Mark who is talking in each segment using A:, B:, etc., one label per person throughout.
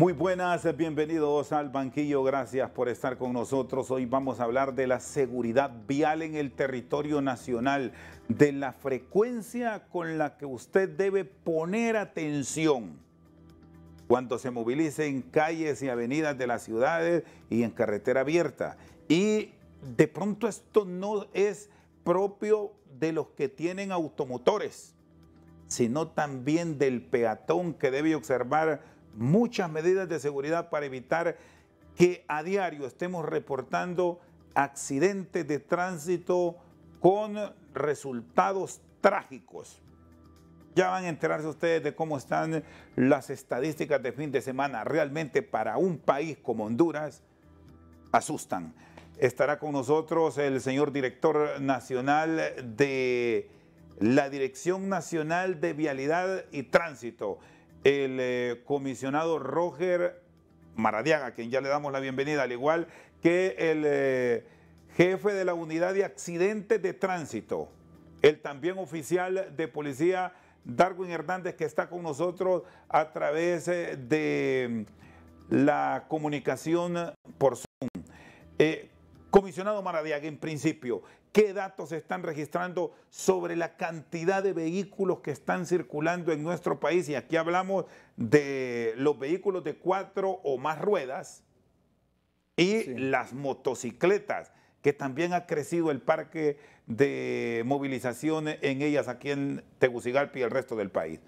A: Muy buenas, bienvenidos al banquillo, gracias por estar con nosotros. Hoy vamos a hablar de la seguridad vial en el territorio nacional, de la frecuencia con la que usted debe poner atención cuando se movilice en calles y avenidas de las ciudades y en carretera abierta. Y de pronto esto no es propio de los que tienen automotores, sino también del peatón que debe observar muchas medidas de seguridad para evitar que a diario estemos reportando accidentes de tránsito con resultados trágicos. Ya van a enterarse ustedes de cómo están las estadísticas de fin de semana. Realmente para un país como Honduras, asustan. Estará con nosotros el señor director nacional de la Dirección Nacional de Vialidad y Tránsito el eh, comisionado Roger Maradiaga, a quien ya le damos la bienvenida, al igual que el eh, jefe de la unidad de accidentes de tránsito, el también oficial de policía Darwin Hernández, que está con nosotros a través eh, de mm, la comunicación por Zoom. comisionado Maradiaga, en principio, qué datos se están registrando sobre la cantidad de vehículos que están circulando en nuestro país. Y aquí hablamos de los vehículos de cuatro o más ruedas y las motocicletas, que también ha crecido el parque de movilizaciones en ellas aquí en Tegucigalpa y el resto del país.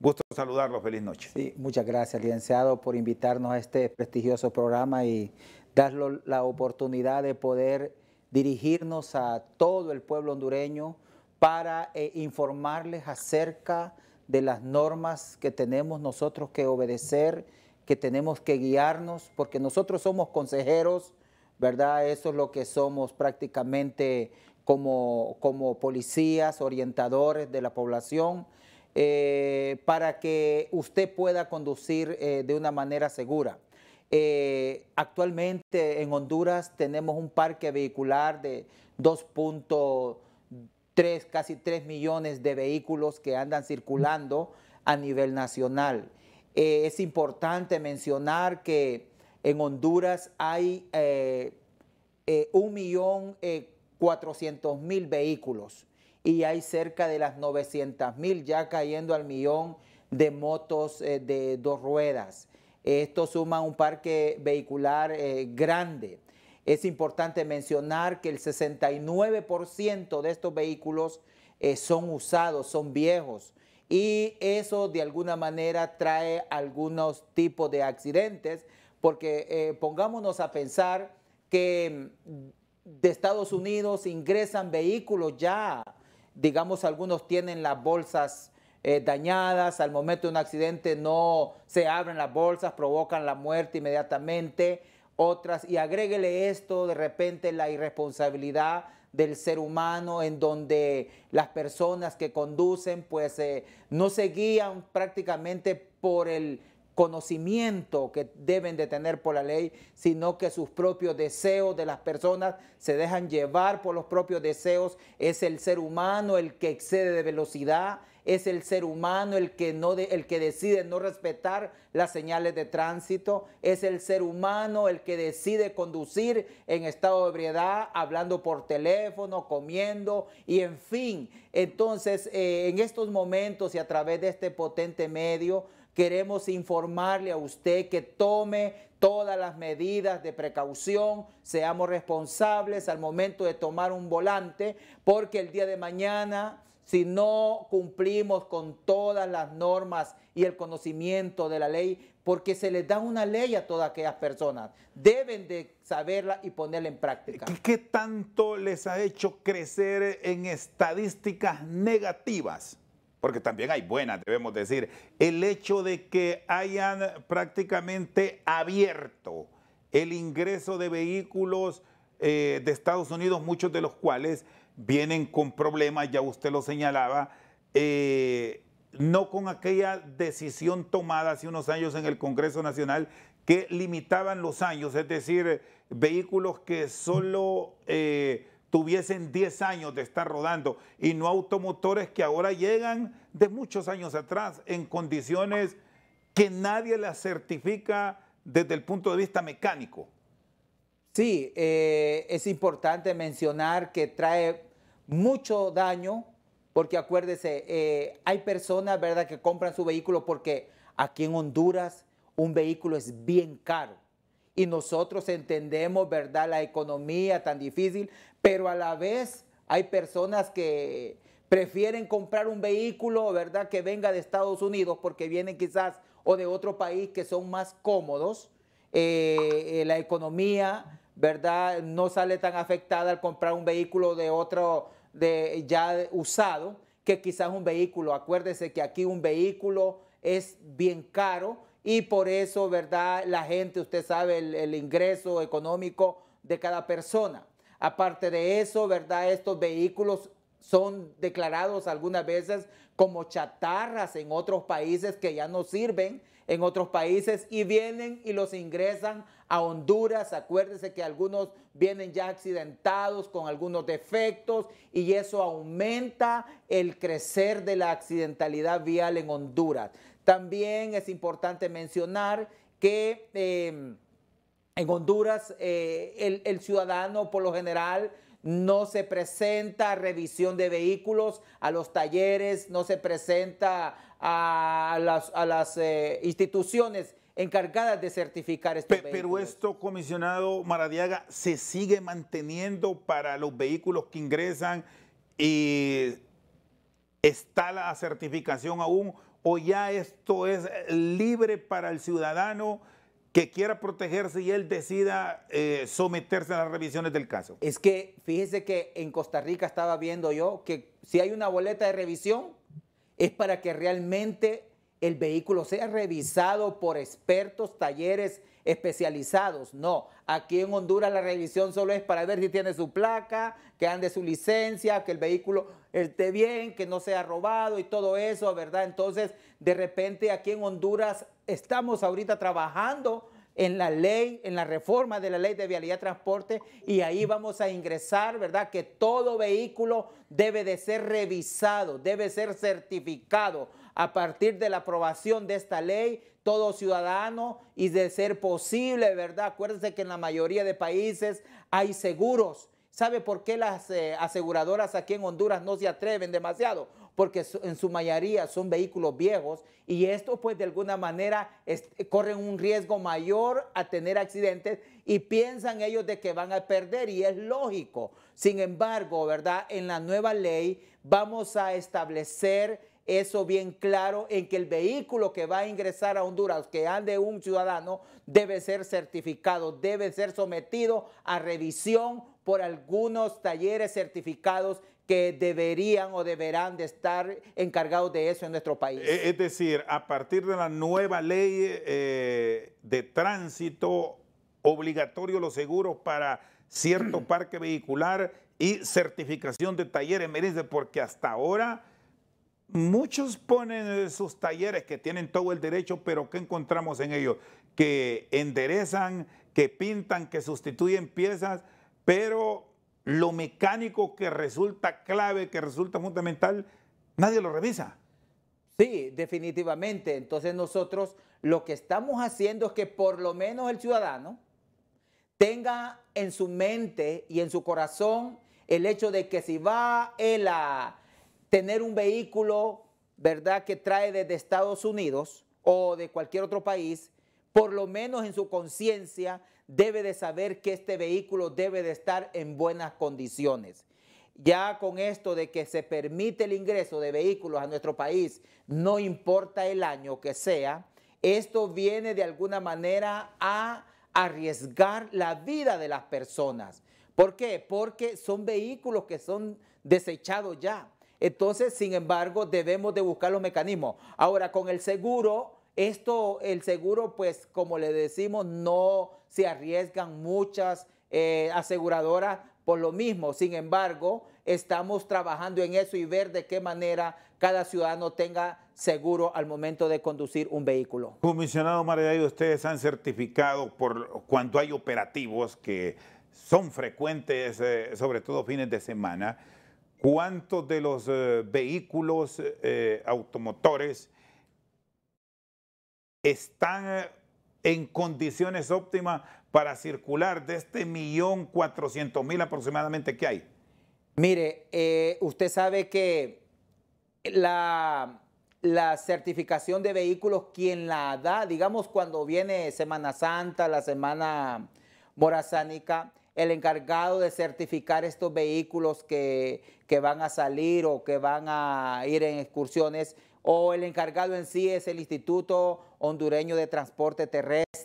B: Gusto saludarlos, feliz noche. Sí, muchas gracias, licenciado, por invitarnos a este prestigioso programa y darnos la oportunidad de poder dirigirnos a todo el pueblo hondureño para eh, informarles acerca de las normas que tenemos nosotros que obedecer, que tenemos que guiarnos, porque nosotros somos consejeros, ¿verdad? Eso es lo que somos prácticamente como, como policías, orientadores de la población, eh, para que usted pueda conducir eh, de una manera segura. Eh, actualmente en Honduras tenemos un parque vehicular de 2.3, casi 3 millones de vehículos que andan circulando a nivel nacional. Eh, es importante mencionar que en Honduras hay 1.400.000 eh, vehículos y hay cerca de las 900.000 ya cayendo al millón de motos de dos ruedas. Esto suma un parque vehicular eh, grande. Es importante mencionar que el 69% de estos vehículos eh, son usados, son viejos. Y eso de alguna manera trae algunos tipos de accidentes, porque eh, pongámonos a pensar que mm, de Estados Unidos ingresan vehículos ya, digamos algunos tienen las bolsas eh, dañadas, al momento de un accidente no se abren las bolsas, provocan la muerte inmediatamente, otras, y agréguele esto de repente la irresponsabilidad del ser humano en donde las personas que conducen pues eh, no se guían prácticamente por el conocimiento que deben de tener por la ley, sino que sus propios deseos de las personas se dejan llevar por los propios deseos. Es el ser humano el que excede de velocidad, es el ser humano el que, no el que decide no respetar las señales de tránsito, es el ser humano el que decide conducir en estado de ebriedad, hablando por teléfono, comiendo y en fin. Entonces, eh, en estos momentos y a través de este potente medio, queremos informarle a usted que tome todas las medidas de precaución, seamos responsables al momento de tomar un volante, porque el día de mañana si no cumplimos con todas las normas y el conocimiento de la ley, porque se les da una ley a todas aquellas personas. Deben de saberla y ponerla en práctica. ¿Qué,
A: qué tanto les ha hecho crecer en estadísticas negativas? Porque también hay buenas, debemos decir. El hecho de que hayan prácticamente abierto el ingreso de vehículos eh, de Estados Unidos, muchos de los cuales vienen con problemas, ya usted lo señalaba, eh, no con aquella decisión tomada hace unos años en el Congreso Nacional que limitaban los años, es decir, vehículos que solo eh, tuviesen 10 años de estar rodando y no automotores que ahora llegan de muchos años atrás en condiciones que nadie las certifica desde el punto de vista mecánico.
B: Sí, eh, es importante mencionar que trae mucho daño, porque acuérdese, eh, hay personas, ¿verdad?, que compran su vehículo porque aquí en Honduras un vehículo es bien caro. Y nosotros entendemos, ¿verdad?, la economía tan difícil, pero a la vez hay personas que prefieren comprar un vehículo, ¿verdad?, que venga de Estados Unidos porque vienen quizás o de otro país que son más cómodos. Eh, la economía ¿verdad? No sale tan afectada al comprar un vehículo de otro, de ya usado, que quizás un vehículo. Acuérdese que aquí un vehículo es bien caro y por eso, ¿verdad? La gente, usted sabe, el, el ingreso económico de cada persona. Aparte de eso, ¿verdad? Estos vehículos son declarados algunas veces como chatarras en otros países que ya no sirven en otros países y vienen y los ingresan a Honduras. acuérdense que algunos vienen ya accidentados con algunos defectos y eso aumenta el crecer de la accidentalidad vial en Honduras. También es importante mencionar que em, en Honduras eh, el, ciudadano por lo general no se presenta revisión de vehículos a los talleres, no se presenta a las, a las eh, instituciones encargadas de certificar estos Pero esto,
A: comisionado Maradiaga, se sigue manteniendo para los vehículos que ingresan y está la certificación aún o ya esto es libre para el ciudadano que quiera protegerse y él decida eh, someterse a las revisiones del caso.
B: Es que fíjese que en Costa Rica estaba viendo yo que si hay una boleta de revisión es para que realmente el vehículo sea revisado por expertos, talleres especializados. No, aquí en Honduras la revisión solo es para ver si tiene su placa, que ande su licencia, que el vehículo esté bien, que no sea robado y todo eso, ¿verdad? Entonces, de repente aquí en Honduras estamos ahorita trabajando en la ley, en la reforma de la ley de vialidad transporte y ahí vamos a ingresar, ¿verdad? Que todo vehículo debe de ser revisado, debe ser certificado a partir de la aprobación de esta ley, todo ciudadano y de ser posible, ¿verdad? Acuérdense que en la mayoría de países hay seguros. ¿Sabe por qué las eh, aseguradoras aquí en Honduras no se atreven demasiado? Porque en su mayoría son vehículos viejos y esto pues de alguna manera corren un riesgo mayor a tener accidentes y piensan ellos de que van a perder y es lógico. Sin embargo, ¿verdad? En la nueva ley vamos a establecer eso bien claro en que el vehículo que va a ingresar a Honduras, que ande un ciudadano, debe ser certificado, debe ser sometido a revisión por algunos talleres certificados que deberían o deberán de estar encargados de eso en nuestro país.
A: Eh, es decir, a partir de la nueva ley eh, de tránsito, obligatorio los seguros para cierto parque vehicular y certificación de talleres, me dice, porque hasta ahora muchos ponen sus talleres que tienen todo el derecho, pero ¿qué encontramos en ellos? Que enderezan, que pintan, que sustituyen piezas, pero lo mecánico que resulta
B: clave, que resulta fundamental, nadie lo revisa. Sí, definitivamente. Entonces nosotros lo que estamos haciendo es que por lo menos el ciudadano tenga en su mente y en su corazón el hecho de que si va él a tener un vehículo, ¿verdad?, que trae desde Estados Unidos o de cualquier otro país, por lo menos en su conciencia debe de saber que este vehículo debe de estar en buenas condiciones. Ya con esto de que se permite el ingreso de vehículos a nuestro país, no importa el año que sea, esto viene de alguna manera a arriesgar la vida de las personas. ¿Por qué? Porque son vehículos que son desechados ya. Entonces, sin embargo, debemos de buscar los mecanismos. Ahora, con el seguro, esto, el seguro, pues, como le decimos, no se arriesgan muchas eh, aseguradoras por lo mismo. Sin embargo, estamos trabajando en eso y ver de qué manera cada ciudadano tenga seguro al momento de conducir un vehículo.
A: Comisionado Maredayo, ustedes han certificado por cuando hay operativos que son frecuentes, eh, sobre todo fines de semana, cuántos de los eh, vehículos eh, automotores están eh, en condiciones óptimas para circular de este millón cuatrocientos mil aproximadamente que hay?
B: Mire, usted sabe que la, la certificación de vehículos, quien la da, digamos cuando viene Semana Santa, la Semana Morazánica, el encargado de certificar estos vehículos que, que van a salir o que van a ir en excursiones, o el encargado en sí es el Instituto Hondureño de Transporte Terrestre.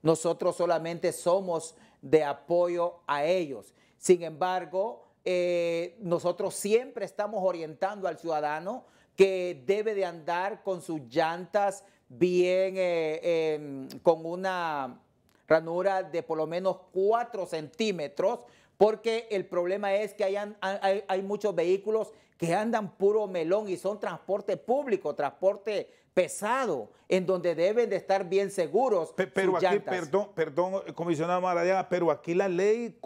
B: Nosotros solamente somos de apoyo a ellos. Sin embargo, eh, nosotros siempre estamos orientando al ciudadano que debe de andar con sus llantas bien, eh, em, con una ranura de por lo menos 4 centímetros porque el problema es que hay, muchos vehículos que andan puro melón y son transporte público, transporte pesado, en donde deben de estar bien seguros. pero aquí, perdón,
A: perdón, comisionado pero aquí la ley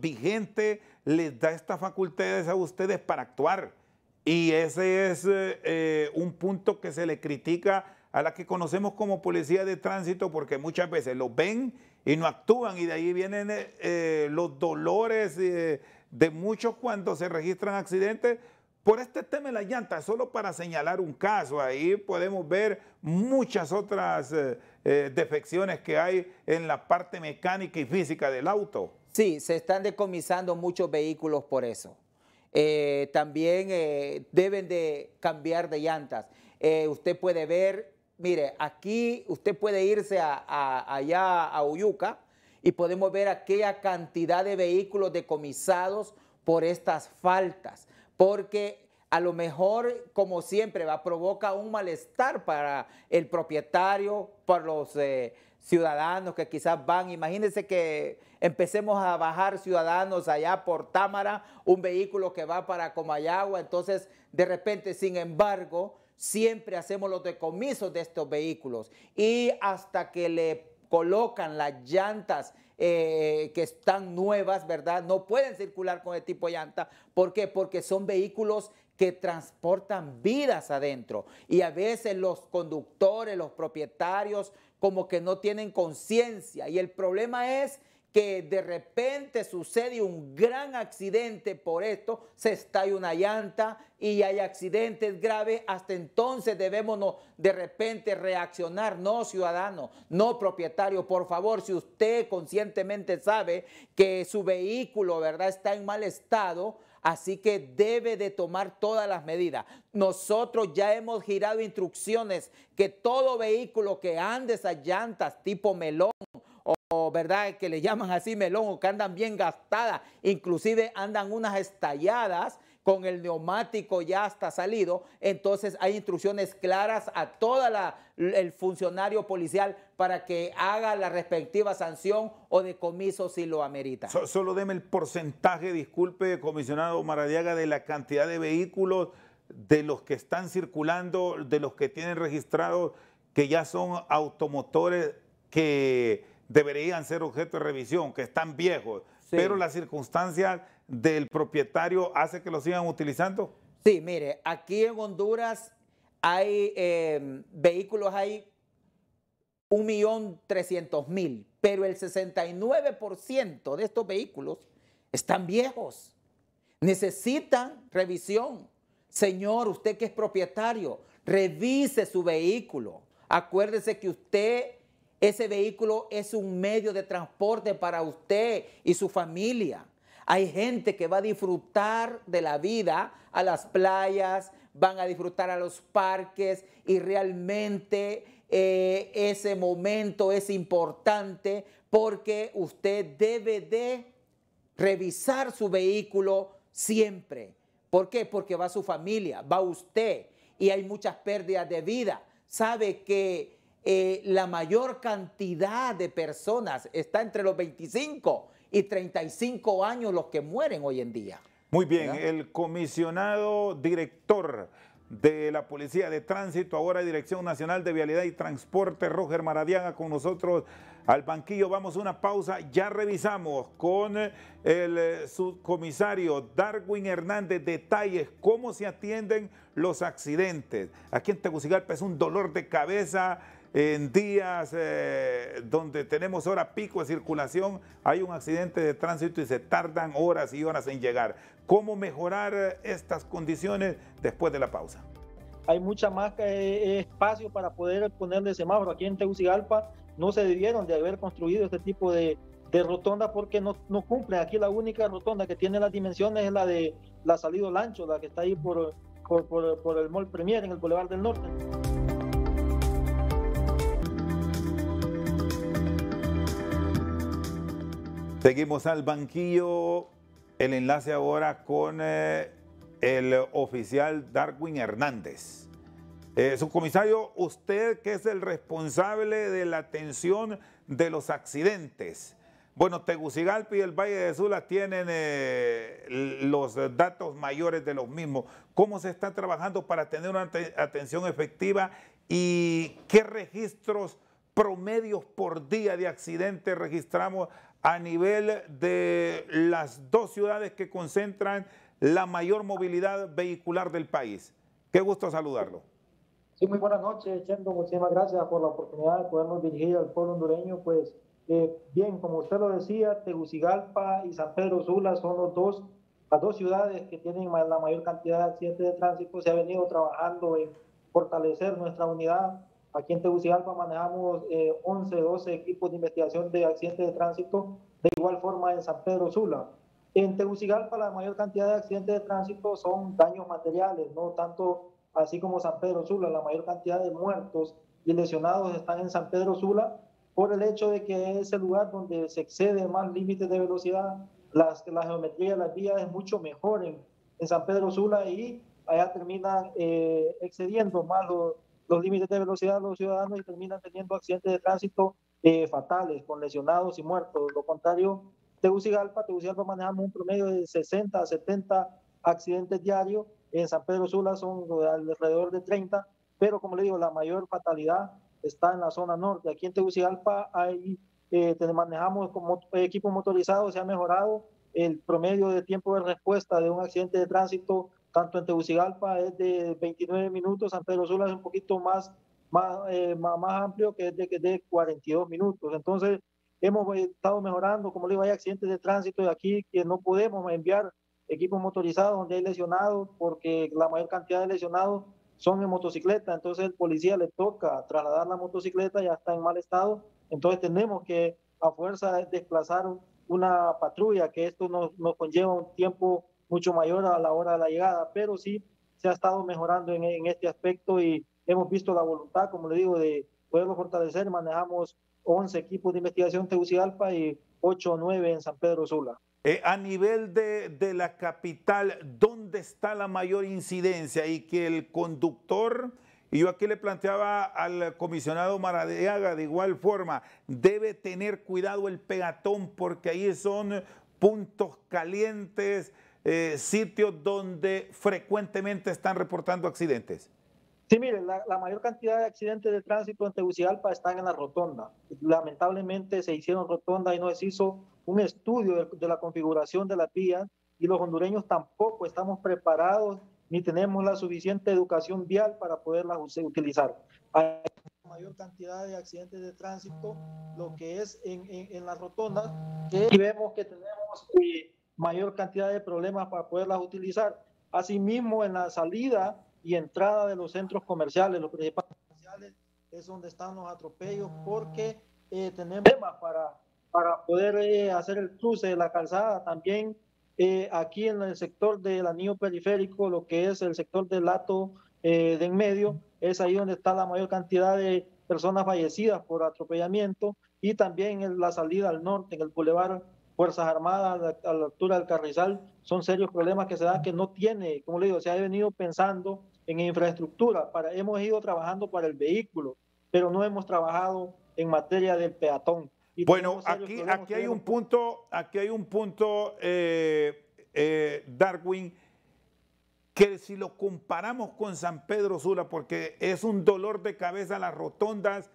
A: vigente les da estas facultades a ustedes para actuar. Y ese es eh, eh, un punto que se le critica a la que conocemos como policía de tránsito, porque muchas veces lo ven y no actúan. Y de ahí vienen eh, eh, los dolores de muchos cuando se registran accidentes por este tema de las llantas. solo para señalar un caso, ahí podemos ver muchas otras eh, defecciones que hay en la parte mecánica y
B: física del auto. Sí, se están decomisando muchos vehículos por eso. también deben de cambiar de llantas. usted puede ver mire, aquí usted puede irse a, allá a Uyuca y podemos ver aquella cantidad de vehículos decomisados por estas faltas, porque a lo mejor, como siempre, va, provoca un malestar para el propietario, para los eh, ciudadanos que quizás van. Imagínense que empecemos a bajar ciudadanos allá por Támara, un vehículo que va para Comayagua, entonces de repente, sin embargo, siempre hacemos los decomisos de estos vehículos y hasta que le colocan las llantas eh, que están nuevas, ¿verdad? No pueden circular con el tipo de llanta. ¿Por qué? Porque son vehículos que transportan vidas adentro. Y a veces los conductores, los propietarios, como que no tienen conciencia. Y el problema es que de repente sucede un gran accidente por esto, se estalla una llanta y hay accidentes graves, hasta entonces debemos de repente reaccionar, no ciudadano, no propietario, por favor, si usted conscientemente sabe que su vehículo, ¿verdad?, está en mal estado, Así que debe de tomar todas las medidas. Nosotros ya hemos girado instrucciones que todo vehículo que ande esas llantas tipo melón, ¿verdad? Que le llaman así melón o que andan bien gastadas, inclusive andan unas estalladas con el neumático ya hasta salido, entonces hay instrucciones claras a todo el funcionario policial para que haga la respectiva sanción o decomiso si lo amerita. solo
A: deme el porcentaje, disculpe, comisionado Maradiaga, de la cantidad de vehículos, de los que están circulando, de los que tienen registrados, que ya son automotores que deberían ser objeto de revisión, que están viejos, pero las circunstancias del propietario hace que lo sigan
B: utilizando. Sí, mire, aquí en Honduras hay em, vehículos, hay 1.300.000, pero el 69% de estos vehículos están viejos, necesitan revisión. Señor, usted que es propietario, revise su vehículo. Acuérdese que usted ese vehículo es un medio de transporte para usted y su familia. Hay gente que va a disfrutar de la vida a las playas, van a disfrutar a los parques y realmente eh, ese momento es importante porque usted debe de revisar su vehículo siempre. ¿Por qué? Porque va su familia, va usted y hay muchas pérdidas de vida. Sabe que eh, la mayor cantidad de personas está entre los 25 y 35 años los que mueren hoy en día.
A: Muy bien, el comisionado director de la Policía de Tránsito, ahora Dirección Nacional de Vialidad y Transporte, Roger Maradiaga, con nosotros al banquillo. Vamos a una pausa, ya revisamos con eh, el eh, subcomisario Darwin Hernández detalles, cómo se atienden los accidentes. Aquí en Tegucigalpa es un dolor de cabeza en días eh, donde tenemos hora pico de circulación, hay un accidente de tránsito y se tardan horas y horas en llegar. ¿Cómo mejorar
C: estas condiciones después de la pausa? Hay mucha más eh, espacio para poder ponerle semáforo. Aquí en Tegucigalpa no se debieron de haber construido este tipo de, rotonda porque no, cumplen. Aquí la única rotonda que tiene las dimensiones es la de la salida Lancho, la que está ahí por, por el Mall Premier en el Boulevard del Norte.
A: Seguimos al banquillo. El enlace ahora con eh, el oficial Darwin Hernández. Eh, subcomisario, usted que es el responsable de la atención de los accidentes. Bueno, Tegucigalpa y el Valle de Sula tienen eh, los datos mayores de los mismos. ¿Cómo se está trabajando para tener una atención efectiva y qué registros promedios por día de accidentes registramos a nivel de las dos ciudades que concentran la mayor movilidad vehicular del país. Qué gusto saludarlo.
C: Sí, muy buenas noches, Chendo. Muchísimas gracias por la oportunidad de podernos dirigir al pueblo hondureño. Pues eh, bien, como usted lo decía, Tegucigalpa y San Pedro Sula son los dos, las dos ciudades que tienen la mayor cantidad de accidentes de tránsito. Se ha venido trabajando en fortalecer nuestra unidad Aquí en Tegucigalpa manejamos 11, eh, 12 equipos de investigación de accidentes de tránsito, de igual forma en San Pedro Sula. En Tegucigalpa la mayor cantidad de accidentes de tránsito son daños materiales, no tanto así como San Pedro Sula, la mayor cantidad de muertos y lesionados están en San Pedro Sula por el hecho de que es el lugar donde se excede más límites de velocidad, las, la geometría de las vías es mucho mejor en, en San Pedro Sula y allá terminan eh, excediendo más los, los límites de velocidad de los ciudadanos y terminan teniendo accidentes de tránsito eh, fatales, con lesionados y muertos. Lo contrario, Tegucigalpa, Tegucigalpa manejamos un promedio de 60 a 70 accidentes diarios, en San Pedro Sula son alrededor de 30, pero como le digo, la mayor fatalidad está en la zona norte. Aquí en Tegucigalpa hay, eh, manejamos como equipo motorizado, se ha mejorado el promedio de tiempo de respuesta de un accidente de tránsito tanto en Tegucigalpa es de 29 minutos, San Pedro Sula es un poquito más, más, eh, más, amplio que es de, de 42 minutos. Entonces, hemos eh, estado mejorando, como le digo, hay accidentes de tránsito de aquí que no podemos enviar equipos motorizados donde hay lesionados, porque la mayor cantidad de lesionados son en motocicleta, entonces el policía le toca trasladar la motocicleta, ya está en mal estado, entonces tenemos que a fuerza desplazar una patrulla, que esto nos, nos conlleva un tiempo mucho mayor a la hora de la llegada, pero sí se ha estado mejorando en, este aspecto y hemos visto la voluntad, como le digo, de poderlo fortalecer. Manejamos 11 equipos de investigación en Tegucigalpa y 8 o 9 en San Pedro Sula. Eh, a nivel de, la capital, ¿dónde está
A: la mayor incidencia? Y que el conductor, y yo aquí le planteaba al comisionado Maradeaga, de igual forma, debe tener cuidado el pegatón porque ahí son puntos calientes, eh, sitios donde frecuentemente están reportando accidentes?
C: Sí, mire, la, mayor cantidad de accidentes de tránsito en Tegucigalpa están en la rotonda. Lamentablemente se hicieron rotondas y no se hizo un estudio de, la configuración de la vía y los hondureños tampoco estamos preparados ni tenemos la suficiente educación vial para poderlas utilizar. Hay mayor cantidad de accidentes de tránsito, lo que es en, las rotondas, que vemos que tenemos... Eh, mayor cantidad de problemas para poderlas utilizar. Asimismo, en la salida y entrada de los centros comerciales, los principales comerciales es donde están los atropellos porque eh, tenemos problemas para, para poder eh, hacer el cruce de la calzada. También eh, aquí en el sector del anillo periférico, lo que es el sector del lato de en medio, es ahí donde está la mayor cantidad de personas fallecidas por atropellamiento y también en la salida al norte, en el bulevar Fuerzas Armadas a la, altura del Carrizal, son serios problemas que se dan que no tiene, como le digo, se ha venido pensando en infraestructura, para, hemos ido trabajando para el vehículo, pero no hemos trabajado en materia del peatón. bueno, aquí, aquí hay un
A: punto, aquí hay un punto, eh, eh, Darwin, que si lo comparamos con San Pedro Sula, porque es un dolor de cabeza las rotondas,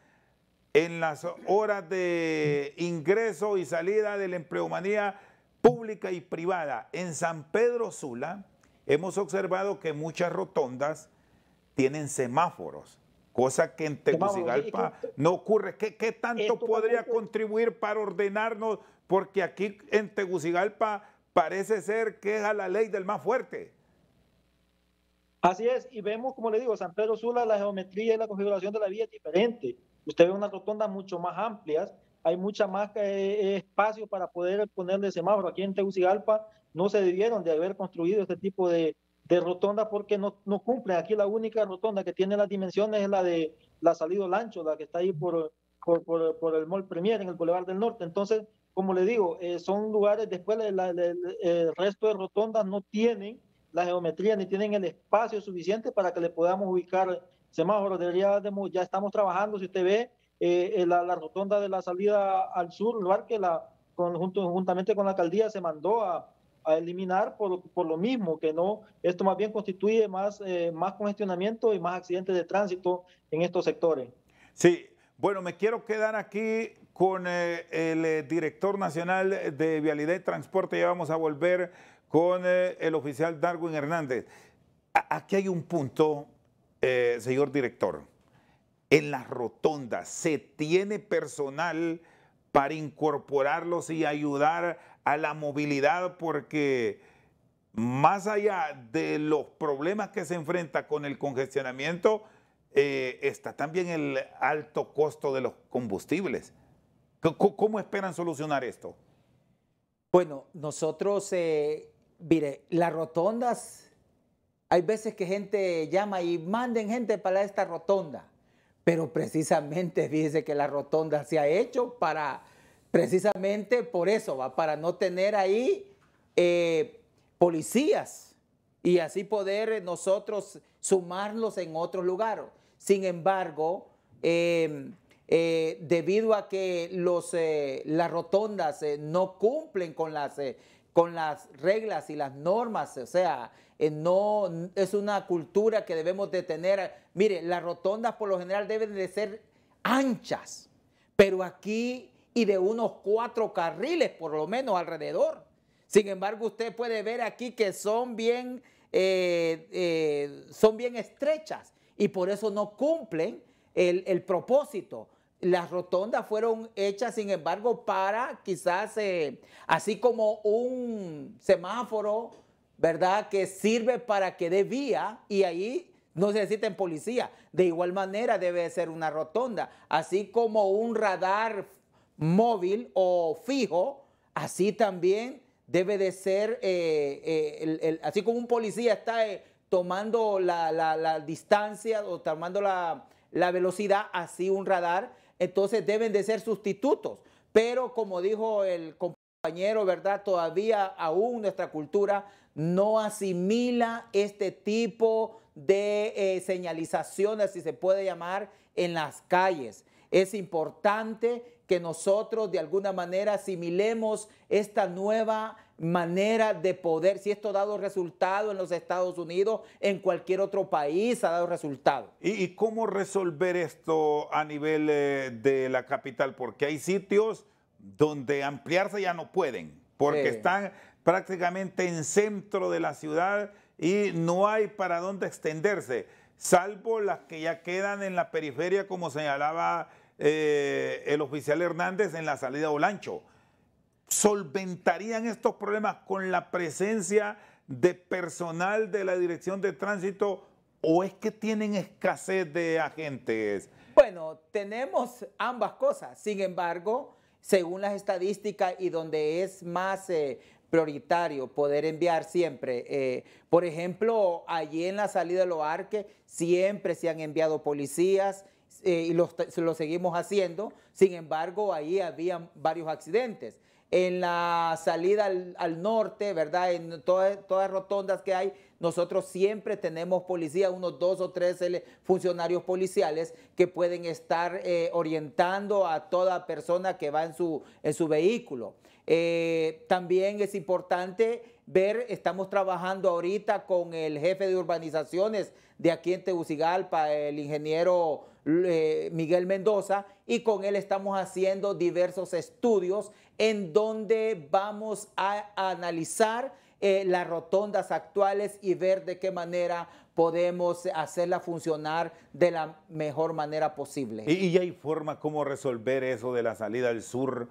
A: en las horas de ingreso y salida de la empleomanía pública y privada. En San Pedro Sula hemos observado que muchas rotondas tienen semáforos, cosa que en Tegucigalpa no ocurre. ¿Qué, tanto podría contribuir para ordenarnos? Porque aquí en Tegucigalpa parece ser que es a la ley del más fuerte.
C: Así es, y vemos, como le digo, San Pedro Sula, la geometría y la configuración de la vía es diferente. Usted ve unas rotondas mucho más amplias, hay mucha más eh, espacio para poder ponerle semáforo. Aquí en Tegucigalpa no se debieron de haber construido este tipo de, de rotondas porque no, no cumplen. Aquí la única rotonda que tiene las dimensiones es la de la salida Lancho, la que está ahí por, por, por, el Mall Premier en el Boulevard del Norte. Entonces, como le digo, eh, son lugares, después del resto de rotondas no tienen la geometría ni tienen el espacio suficiente para que le podamos ubicar de ya estamos trabajando, si usted ve, eh, eh, la, rotonda de la salida al sur, el lugar que la, con, juntamente con la alcaldía se mandó a, eliminar por, lo mismo, que no, esto más bien constituye más, eh, más congestionamiento y más accidentes de tránsito en estos sectores. Sí, bueno, me quiero quedar aquí con el director nacional
A: de Vialidad y Transporte, ya vamos a volver con el oficial Darwin Hernández. aquí hay un punto eh, señor director, en las rotondas se tiene personal para incorporarlos y ayudar a la movilidad porque más allá de los problemas que se enfrenta con el congestionamiento, eh, está también el alto costo de los combustibles. ¿Cómo, esperan solucionar esto?
B: Bueno, nosotros, eh, mire, las rotondas hay veces que gente llama y manden gente para esta rotonda, pero precisamente dice que la rotonda se ha hecho para, precisamente por eso, ¿va? para no tener ahí eh, policías y así poder eh, nosotros sumarlos en otro lugar. Sin embargo, em, eh, debido a que los, las rotondas no cumplen con las, con las reglas y las normas, o sea, eh, no es una cultura que debemos de tener. Mire, las rotondas por lo general deben de ser anchas, pero aquí y de unos cuatro carriles por lo menos alrededor. Sin embargo, usted puede ver aquí que son bien, eh, eh, son bien estrechas y por eso no cumplen el, propósito. Las rotondas fueron hechas, sin embargo, para quizás, así como un semáforo, ¿verdad? Que sirve para que dé vía y ahí no se necesiten policía. De igual manera debe ser una rotonda, así como un radar móvil o fijo, así también debe de ser, eh, eh, así como un policía está eh, tomando la, distancia o tomando la, la velocidad, así un radar, entonces deben de ser sustitutos. Pero como dijo el compañero, ¿verdad? Todavía aún nuestra cultura no asimila este tipo de eh, señalizaciones, si se puede llamar, en las calles. Es importante que nosotros de alguna manera asimilemos esta nueva manera de poder, si esto ha dado resultado en los Estados Unidos, en cualquier otro país ha dado resultado. ¿Y, cómo resolver esto
A: a nivel eh, de la capital? Porque hay sitios donde ampliarse ya no pueden, porque están prácticamente en centro de la ciudad y no hay para dónde extenderse, salvo las que ya quedan en la periferia, como señalaba eh, el oficial Hernández en la salida de Olancho. ¿Solventarían estos problemas con la presencia de personal de la Dirección de Tránsito o es que tienen escasez de agentes?
B: Bueno, tenemos ambas cosas. Sin embargo, según las estadísticas y donde es más eh, prioritario poder enviar siempre. Eh, por ejemplo, allí en la salida de los arques siempre se han enviado policías eh, y lo, lo seguimos haciendo. Sin embargo, ahí había varios accidentes en la salida al, norte, ¿verdad? En todas, todas rotondas que hay, nosotros siempre tenemos policía, unos dos o tres eh, funcionarios policiales que pueden estar eh, orientando a toda persona que va en su, en su vehículo. Eh, también es importante ver, estamos trabajando ahorita con el jefe de urbanizaciones de aquí en Tegucigalpa, el ingeniero eh, Miguel Mendoza, y con él estamos haciendo diversos estudios en donde vamos a analizar eh, las rotondas actuales y ver de qué manera podemos hacerla funcionar de la mejor manera posible.
A: ¿Y, hay formas cómo resolver eso de la salida al sur?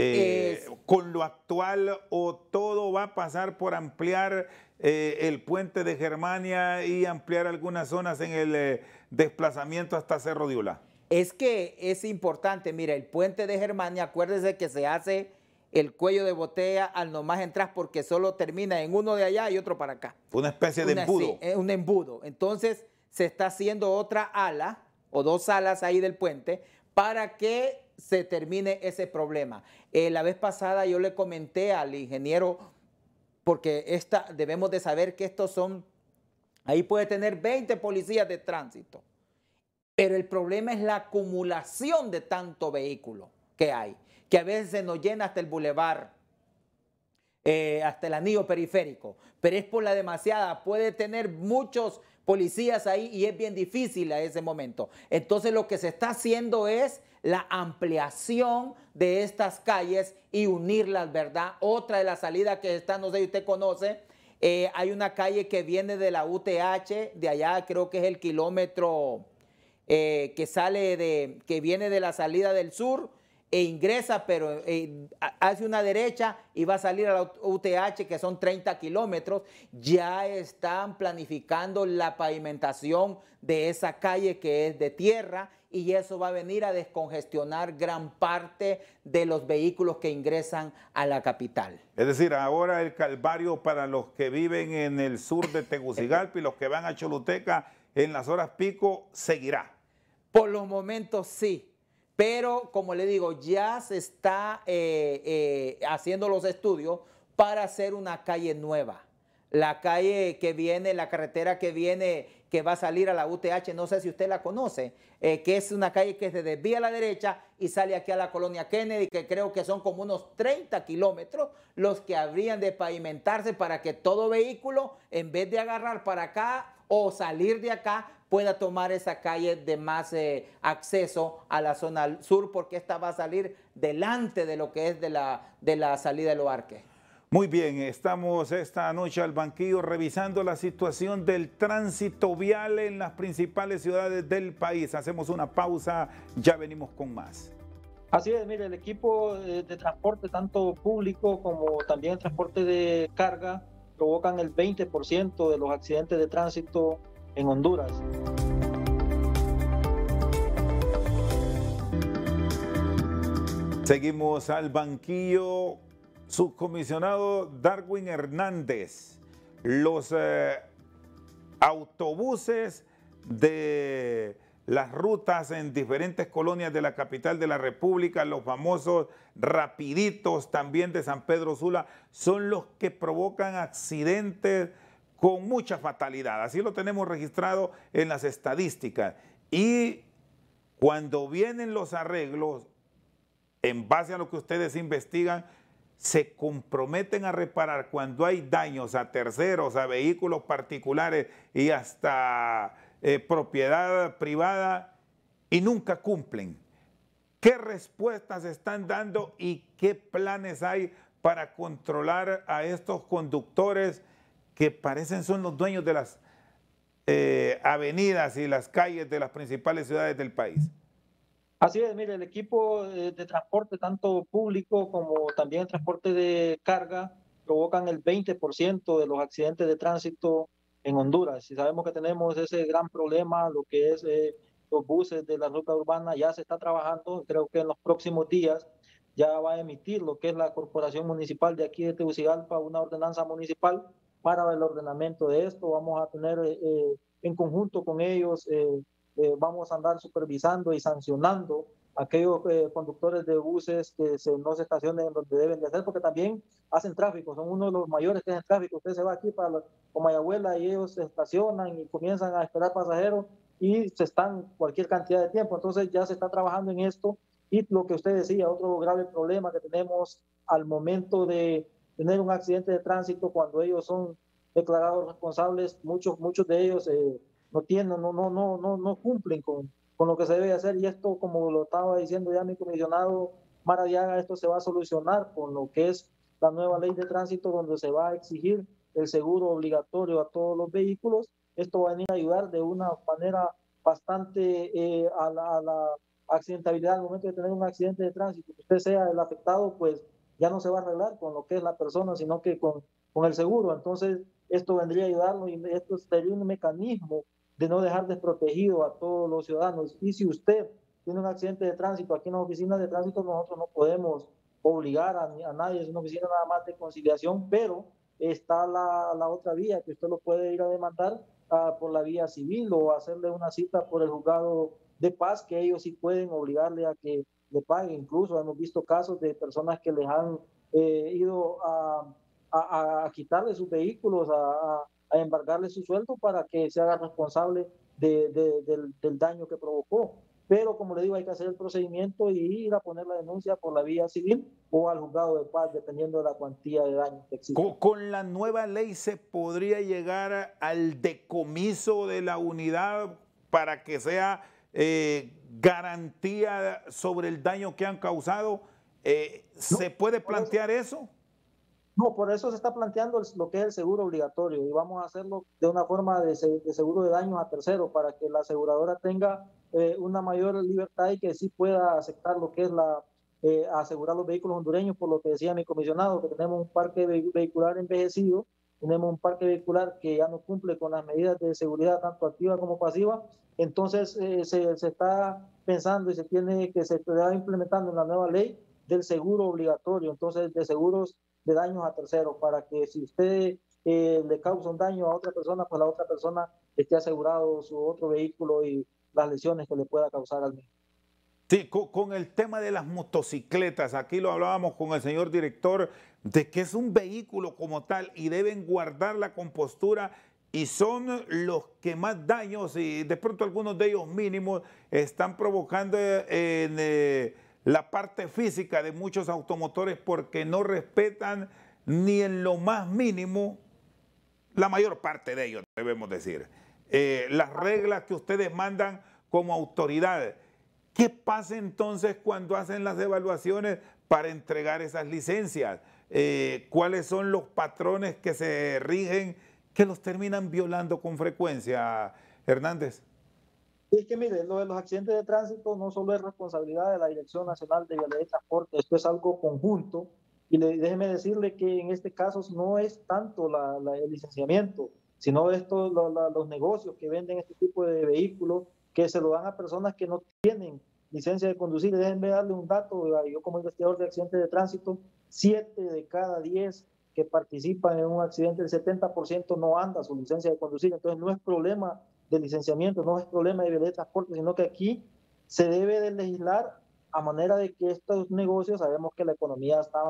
A: Eh, con lo actual o todo va a pasar por ampliar el puente de Germania y ampliar algunas zonas en el desplazamiento hasta Cerro Diula. Es
B: que es importante, mira, el puente de Germania, acuérdese que se hace el cuello de botella al nomás entrar porque solo termina en uno de allá y otro para acá.
A: Una especie de embudo.
B: Sí, un embudo. Entonces se está haciendo otra ala o dos alas ahí del puente para que se termine ese problema. Eh, la vez pasada yo le comenté al ingeniero, porque esta, debemos de saber que estos son Ahí puede tener 20 policías de tránsito. Pero el problema es la acumulación de tanto vehículo que hay, que a veces se nos llena hasta el bulevar, eh, hasta el anillo periférico. Pero es por la demasiada. Puede tener muchos policías ahí y es bien difícil a ese momento. Entonces lo que se está haciendo es la ampliación de estas calles y unirlas, ¿verdad? Otra de las salidas que está, no sé si usted conoce, eh, hay una calle que viene de la UTH, de allá creo que es el kilómetro eh, que sale de, que viene de la salida del sur e ingresa, pero eh, hace una derecha y va a salir a la UTH, que son 30 kilómetros. Ya están planificando la pavimentación de esa calle que es de tierra y eso va a venir a descongestionar gran parte de los vehículos que ingresan a la capital.
A: Es decir, ahora el calvario para los que viven en el sur de Tegucigalpa
B: y los que van a Choluteca en las horas pico seguirá. Por los momentos sí, pero como le digo, ya se está eh, eh, haciendo los estudios para hacer una calle nueva. La calle que viene, la carretera que viene que va a salir a la UTH, no sé si usted la conoce, eh, que es una calle que se desvía a la derecha y sale aquí a la colonia Kennedy, que creo que son como unos 30 kilómetros los que habrían de pavimentarse para que todo vehículo, en vez de agarrar para acá o salir de acá, pueda tomar esa calle de más eh, acceso a la zona sur, porque esta va a salir delante de lo que es de la, de la salida del
A: muy bien, estamos esta noche al banquillo revisando la situación del tránsito vial en las principales ciudades del país. Hacemos una pausa, ya
C: venimos con más. Así es, mire, el equipo eh, de, transporte, tanto público como también el transporte de carga, provocan el 20% de los accidentes de tránsito en Honduras.
A: Seguimos al banquillo subcomisionado Darwin Hernández, los eh, autobuses de las rutas en diferentes colonias de la capital de la República, los famosos rapiditos también de San Pedro Sula, son los que provocan accidentes con mucha fatalidad. Así lo tenemos registrado en las estadísticas. Y cuando vienen los arreglos, en base a lo que ustedes investigan, se comprometen a reparar cuando hay daños a terceros, a vehículos particulares y hasta eh, propiedad privada y nunca cumplen. ¿Qué respuestas están dando y qué planes hay para controlar a estos conductores que parecen son los dueños de las eh, avenidas y las calles de las principales ciudades del país?
C: Así es, mire, el equipo de transporte, tanto público como también transporte de carga, provocan el 20% de los accidentes de tránsito en Honduras. Si sabemos que tenemos ese gran problema, lo que es eh, los buses de la ruta urbana, ya se está trabajando, creo que en los próximos días ya va a emitir lo que es la Corporación Municipal de aquí de Tegucigalpa, una ordenanza municipal para el ordenamiento de esto. Vamos a tener eh, eh, en conjunto con ellos... Eh, vamos a andar supervisando y sancionando aquellos eh, conductores de buses que se, no se estacionen donde deben de hacer, porque también hacen tráfico, son uno de los mayores que hacen tráfico. Usted se va aquí para la, Comayabuela y ellos se estacionan y comienzan a esperar pasajeros y se están cualquier cantidad de tiempo. Entonces ya se está trabajando en esto y lo que usted decía, otro grave problema que tenemos al momento de tener un accidente de tránsito cuando ellos son declarados responsables, muchos, muchos de ellos... Eh, no tienen, no, no, no, no, no cumplen con, con lo que se debe hacer y esto, como lo estaba diciendo ya mi comisionado Diaga, esto se va a solucionar con lo que es la nueva ley de tránsito donde se va a exigir el seguro obligatorio a todos los vehículos. Esto va a venir a ayudar de una manera bastante eh, a, la, accidentabilidad al momento de tener un accidente de tránsito. Que usted sea el afectado, pues ya no se va a arreglar con lo que es la persona, sino que con, con el seguro. Entonces, esto vendría a ayudarlo y esto sería un mecanismo de no dejar desprotegido a todos los ciudadanos. Y si usted tiene un accidente de tránsito, aquí en la oficina de tránsito nosotros no podemos obligar a, a nadie, es una oficina nada más de conciliación, pero está la, otra vía que usted lo puede ir a demandar ah, por la vía civil o hacerle una cita por el juzgado de paz, que ellos sí pueden obligarle a que le pague. Incluso hemos visto casos de personas que les han eh, ido a, a, quitarle sus vehículos, a, a embargarle su sueldo para que se haga responsable del, daño que provocó. Pero como le digo, hay que hacer el procedimiento y ir a poner la denuncia por la vía civil o al juzgado de paz, dependiendo de la cuantía de daño que existe. Con, la nueva ley se podría llegar al
A: decomiso de la unidad para que sea eh, garantía sobre el daño que han causado. Eh, ¿Se puede plantear eso?
C: No, por eso se está planteando lo que es el seguro obligatorio y vamos a hacerlo de una forma de, seguro de daños a terceros para que la aseguradora tenga eh, una mayor libertad y que sí pueda aceptar lo que es la eh, asegurar los vehículos hondureños, por lo que decía mi comisionado, que tenemos un parque vehicular envejecido, tenemos un parque vehicular que ya no cumple con las medidas de seguridad, tanto activa como pasiva. Entonces eh, se, se, está pensando y se tiene que se está implementando una nueva ley del seguro obligatorio, entonces de seguros de daños a terceros, para que si usted eh, le causa un daño a otra persona, pues la otra persona esté asegurado su otro vehículo y las lesiones que le pueda causar al mismo.
A: Sí, con, el tema de las motocicletas, aquí lo hablábamos con el señor director de que es un vehículo como tal y deben guardar la compostura y son los que más daños y de pronto algunos de ellos mínimos están provocando eh, en... Eh, la parte física de muchos automotores porque no respetan ni en lo más mínimo, la mayor parte de ellos, debemos decir, eh, las reglas que ustedes mandan como autoridad. ¿Qué pasa entonces cuando hacen las evaluaciones para entregar esas licencias? Eh, ¿Cuáles son los patrones que se rigen que los terminan violando con frecuencia, Hernández?
C: Es que mire, lo de los accidentes de tránsito no solo es responsabilidad de la Dirección Nacional de Vialidad y Transporte, esto es algo conjunto. Y le, déjeme decirle que en este caso no es tanto la, el licenciamiento, sino los negocios que venden este tipo de vehículos que se lo dan a personas que no tienen licencia de conducir. Déjenme darle un dato, yo como investigador de accidentes de tránsito, 7 de cada 10 que participan en un accidente, el 70% no anda su licencia de conducir. Entonces no es problema de licenciamiento, no es problema de vía de transporte, sino que aquí se debe de legislar a manera de que estos negocios, sabemos que la economía está,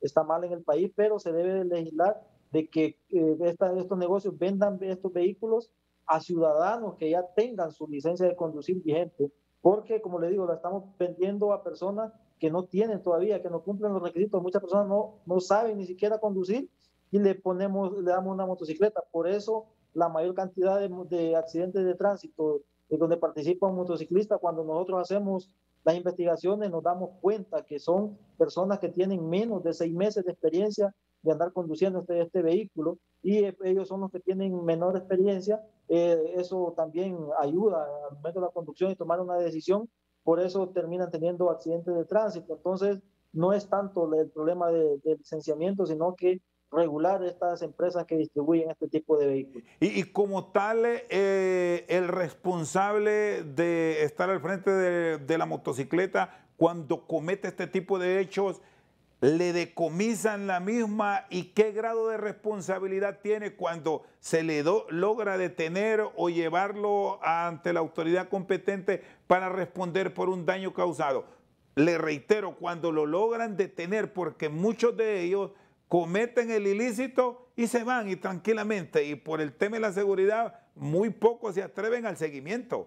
C: está mal en el país, pero se debe de legislar de que eh, estos negocios vendan estos vehículos a ciudadanos que ya tengan su licencia de conducir vigente, porque como le digo, la estamos vendiendo a personas que no tienen todavía, que no cumplen los requisitos, muchas personas no, no saben ni siquiera conducir y le ponemos, le damos una motocicleta. Por eso la mayor cantidad de, accidentes de tránsito en eh, donde participa un motociclista, cuando nosotros hacemos las investigaciones nos damos cuenta que son personas que tienen menos de seis meses de experiencia de andar conduciendo este, este vehículo y eh, ellos son los que tienen menor experiencia. Eh, eso también ayuda al momento de la conducción y tomar una decisión. Por eso terminan teniendo accidentes de tránsito. Entonces, no es tanto el problema de, del licenciamiento, sino que regular estas empresas que distribuyen este tipo de vehículos. Y, como
A: tal, eh, el responsable de estar al frente de, la motocicleta cuando comete este tipo de hechos, le decomisan la misma y qué grado de responsabilidad tiene cuando se le logra detener o llevarlo ante la autoridad competente para responder por un daño causado. Le reitero, cuando lo logran detener, porque muchos de ellos cometen el ilícito y se van y tranquilamente. Y por el tema de la seguridad, muy pocos se atreven al seguimiento.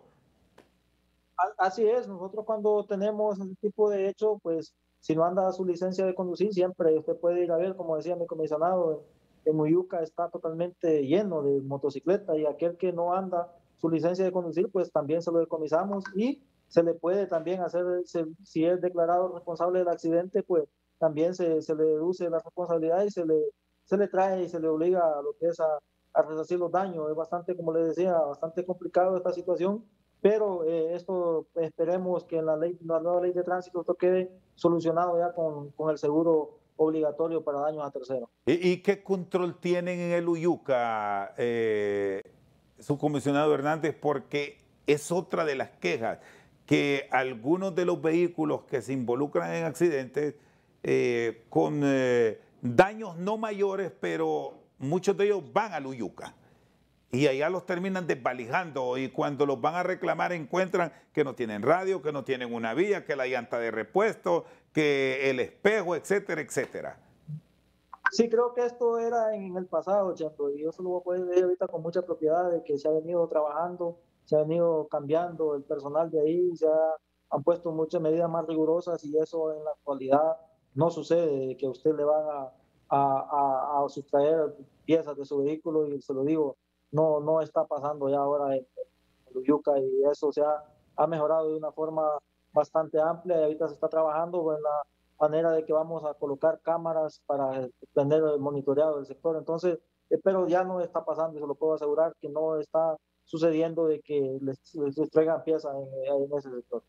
C: Así es, nosotros cuando tenemos ese tipo de hecho, pues si no anda su licencia de conducir, siempre usted puede ir a ver, como decía mi comisionado, en Muyuca está totalmente lleno de motocicletas y aquel que no anda su licencia de conducir, pues también se lo decomisamos y se le puede también hacer, si es declarado responsable del accidente, pues también se, se le deduce la responsabilidad y se le, se le trae y se le obliga a lo que es a, a resarcir los daños. Es bastante, como les decía, bastante complicado esta situación, pero eh, esto esperemos que en la, ley, la nueva ley de tránsito esto quede solucionado ya con, con el seguro obligatorio para daños a terceros.
A: ¿Y, qué control tienen en el Uyuca, eh, subcomisionado Hernández? Porque es otra de las quejas, que algunos de los vehículos que se involucran en accidentes eh, con eh, daños no mayores, pero muchos de ellos van a Luyuca. Y allá los terminan desvalijando y cuando los van a reclamar encuentran que no tienen radio, que no tienen una vía, que la llanta de repuesto, que el espejo, etcétera, etcétera.
C: Sí, creo que esto era en el pasado, Chato, y eso lo voy a ahorita con mucha propiedad de que se ha venido trabajando, se ha venido cambiando el personal de ahí, se han puesto muchas medidas más rigurosas y eso en la actualidad no sucede que usted le van a, a, a, sustraer piezas de su vehículo y se lo digo, no, no está pasando ya ahora en, en Luyuca y eso se ha, ha, mejorado de una forma bastante amplia y ahorita se está trabajando en la manera de que vamos a colocar cámaras para tener el monitoreado del sector. Entonces, eh, pero ya no está pasando, se lo puedo asegurar, que no está sucediendo de que les, les traigan piezas en ese sector.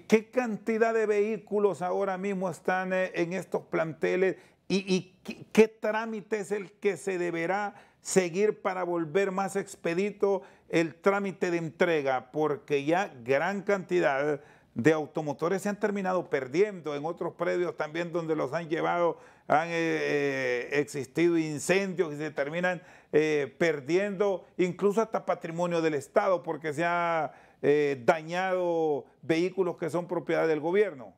A: ¿Qué cantidad de vehículos ahora mismo están eh, en estos planteles y, qué, trámite es el que se deberá seguir para volver más expedito el trámite de entrega? Porque ya gran cantidad de automotores se han terminado perdiendo en otros predios también donde los han llevado, han eh, eh, existido incendios y se terminan perdiendo incluso hasta patrimonio del Estado porque se ha eh, dañado vehículos que son
C: propiedad del gobierno.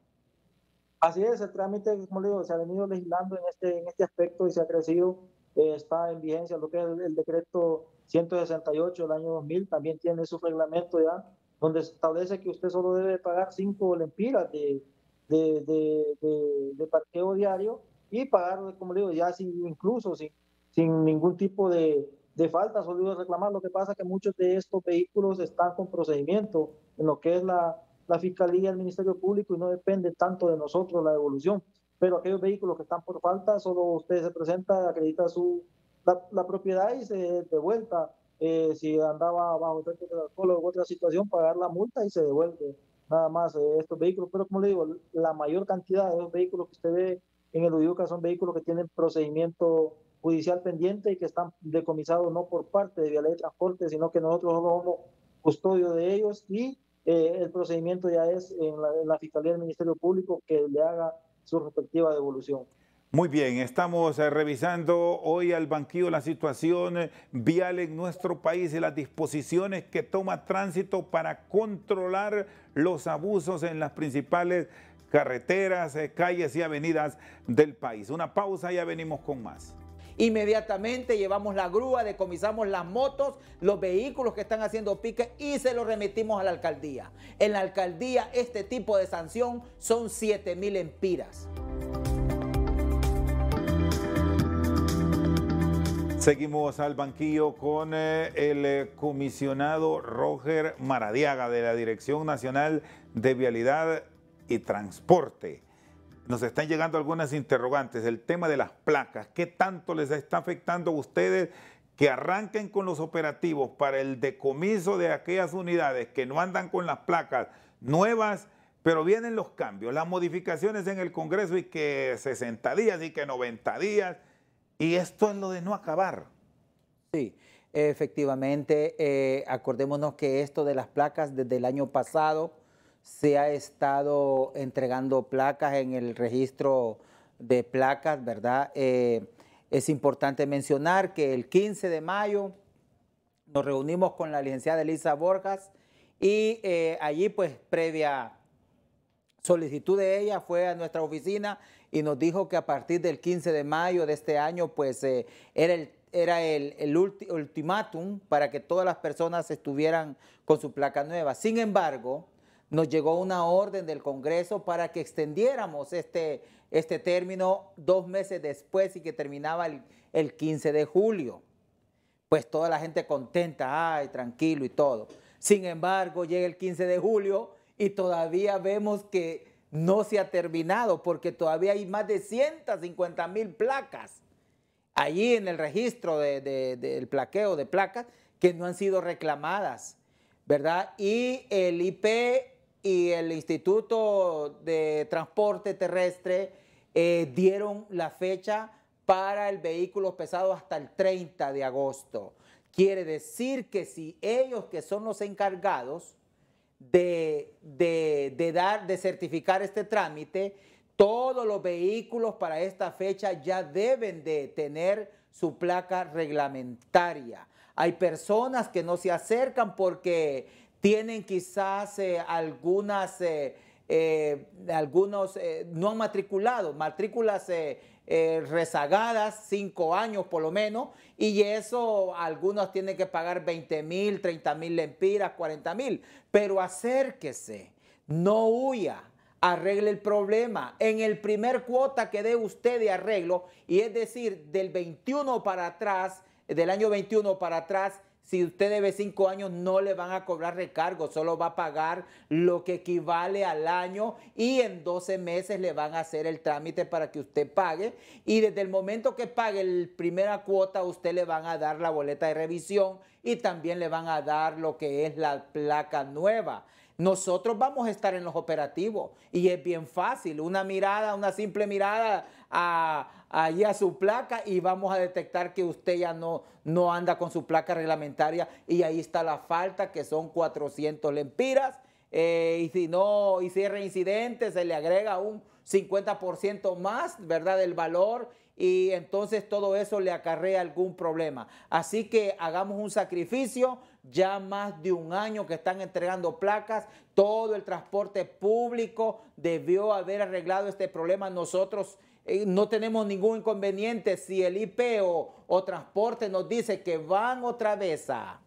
C: Así es, el trámite, como le digo, se ha venido legislando en este, en este aspecto y se ha crecido. Eh, está en vigencia lo que es el, decreto 168 del año 2000, también tiene su reglamento ya, donde establece que usted solo debe pagar 5 lempiras de, de, de, de, parqueo diario y pagar, como le digo, ya sin, incluso sin ningún tipo de, de faltas iba a reclamar. Lo que pasa es que muchos de estos vehículos están con procedimiento en lo que es la, la Fiscalía, el Ministerio Público y no depende tanto de nosotros la devolución. Pero aquellos vehículos que están por falta, solo usted se presenta, acredita su, la, propiedad y se devuelve eh, si andaba bajo efecto alcohol o otra situación, pagar la multa y se devuelve nada más eh, estos vehículos. Pero como le digo, la mayor cantidad de los vehículos que usted ve en el Uyuca son vehículos que tienen procedimiento judicial pendiente y que están decomisados no por parte de de Transporte, sino que nosotros somos custodio de ellos y eh, el procedimiento ya es en la, en la Fiscalía del Ministerio Público que le haga su respectiva devolución.
A: Muy bien, estamos eh, revisando hoy al banquillo la situación eh, vial en nuestro país y las disposiciones que toma tránsito para controlar los abusos en las principales carreteras, calles y avenidas del país. Una pausa y ya
B: venimos con más. Inmediatamente llevamos la grúa, decomisamos las motos, los vehículos que están haciendo pique y se los remitimos a la alcaldía. En la alcaldía este tipo de sanción son 7 mil empiras.
A: Seguimos al banquillo con eh, el eh, comisionado Roger Maradiaga de la Dirección Nacional de Vialidad y Transporte. Nos están llegando algunas interrogantes. El tema de las placas, ¿qué tanto les está afectando a ustedes que arranquen con los operativos para el decomiso de aquellas unidades que no andan con las placas nuevas? Pero vienen los cambios, las modificaciones en el Congreso y que 60 días y que 90
B: días. Y esto es lo de no acabar. Sí, efectivamente, eh, acordémonos que esto de las placas desde el año pasado se ha estado entregando placas en el registro de placas, ¿verdad? Eh, es importante mencionar que el 15 de mayo nos reunimos con la licenciada Elisa Borjas y eh, allí pues previa solicitud de ella fue a nuestra oficina y nos dijo que a partir del 15 de mayo de este año pues eh, era el era el, ultimátum para que todas las personas estuvieran con su placa nueva. Sin embargo, nos llegó una orden del Congreso para que extendiéramos este, este término dos meses después y que terminaba el, 15 de julio. Pues toda la gente contenta, ay, tranquilo y todo. Sin embargo, llega el 15 de julio y todavía vemos que no se ha terminado porque todavía hay más de 150 mil placas allí en el registro del plaqueo de placas que no han sido reclamadas, ¿verdad? Y el IP y el Instituto de Transporte Terrestre eh, dieron la fecha para el vehículo pesado hasta el 30 de agosto. Quiere decir que si ellos que son los encargados de dar, de certificar este trámite, todos los vehículos para esta fecha ya deben de tener su placa reglamentaria. Hay personas que no se acercan porque tienen quizás eh, algunas, eh, eh, algunos, no han matriculado, matrículas rezagadas, cinco años por lo menos, y eso algunos tienen que pagar 20 mil, 30 mil lempiras, 40 mil, pero acérquese, no huya. Arregle el problema en el primer cuota que dé usted de arreglo, y es decir, del 21 para atrás, del año 21 para atrás, si usted debe cinco años, no le van a cobrar recargo, solo va a pagar lo que equivale al año y en 12 meses le van a hacer el trámite para que usted pague. Y desde el momento que pague la primera cuota, usted le van a dar la boleta de revisión y también le van a dar lo que es la placa nueva. Nosotros vamos a estar en los operativos y es bien fácil, una mirada, una simple mirada allí a su placa y vamos a detectar que usted ya no, no anda con su placa reglamentaria y ahí está la falta que son 400 lempiras eh, y si no, y si es reincidente se le agrega un 50% más, ¿verdad? Del valor y entonces todo eso le acarrea algún problema. Así que hagamos un sacrificio, ya más de un año que están entregando placas, todo el transporte público debió haber arreglado este problema. Nosotros eh, no tenemos ningún inconveniente si el IPO o, transporte nos dice que van otra vez a,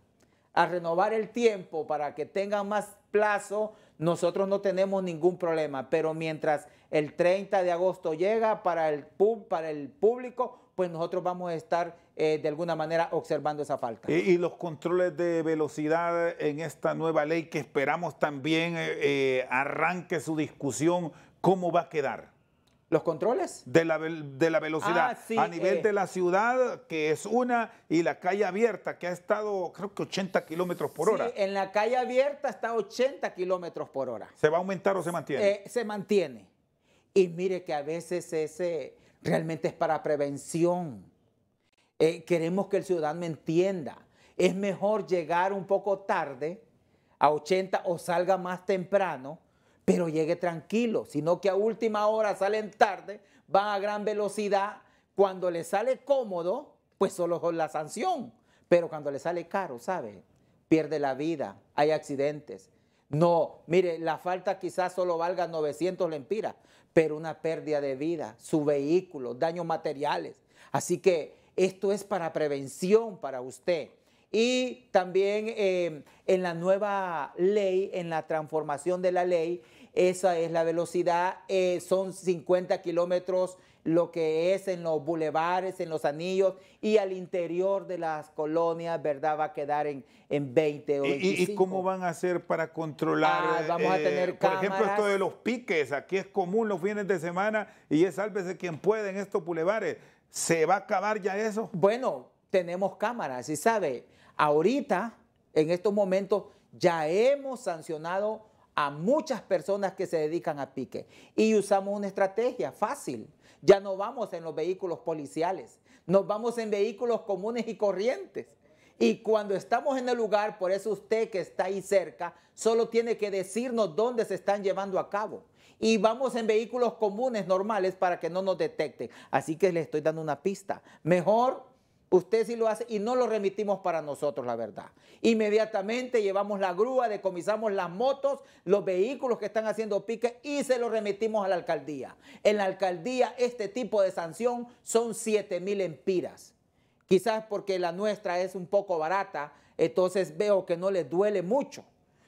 B: a renovar el tiempo para que tengan más plazo nosotros no tenemos ningún problema, pero mientras el 30 de agosto llega para el, para el público, pues nosotros vamos a estar eh, de alguna manera observando esa falta.
A: Y, los controles de velocidad en esta nueva ley que esperamos también eh, eh, arranque su discusión, ¿cómo va a quedar? ¿Los controles? De la, velocidad. Ah, a nivel eh. de la ciudad, que es una, y la calle abierta, que ha estado, creo que 80
B: kilómetros por sí, hora. En la calle abierta está 80 kilómetros por hora.
A: ¿Se va a aumentar o se mantiene? Eh,
B: se mantiene. Y mire que a veces ese realmente es para prevención. Eh, queremos que el ciudadano entienda. Es mejor llegar un poco tarde, a 80, o salga más temprano pero llegue tranquilo, sino que a última hora salen tarde, van a gran velocidad, cuando le sale cómodo, pues solo con la sanción, pero cuando le sale caro, ¿sabe? Pierde la vida, hay accidentes. No, mire, la falta quizás solo valga 900 lempiras, pero una pérdida de vida, su vehículo, daños materiales. Así que esto es para prevención para usted y también em, en la nueva ley, en la transformación de la ley, esa es la velocidad, eh, son 50 kilómetros lo que es en los bulevares, en los anillos y al interior de las colonias, ¿verdad? Va a quedar en, 20 o 25. ¿Y,
A: cómo van a hacer para controlar? vamos a eh, tener Por ejemplo, esto de los piques, aquí es común los fines de semana y es sálvese quien puede en estos bulevares. ¿Se
B: va a acabar ya eso? Bueno, tenemos cámaras, ¿sí sabe? Ahorita, en estos momentos, ya hemos sancionado a muchas personas que se dedican a pique y usamos una estrategia fácil. Ya no vamos en los vehículos policiales, nos vamos en vehículos comunes y corrientes. Y cuando estamos en el lugar, por eso usted que está ahí cerca, solo tiene que decirnos dónde se están llevando a cabo. Y vamos en vehículos comunes normales para que no nos detecten. Así que le estoy dando una pista. Mejor Usted sí lo hace y no lo remitimos para nosotros, la verdad. Inmediatamente llevamos la grúa, decomisamos las motos, los vehículos que están haciendo pique y se lo remitimos a la alcaldía. En la alcaldía este tipo de sanción son 7 mil empiras. Quizás porque la nuestra es un poco barata, entonces veo que no les duele mucho.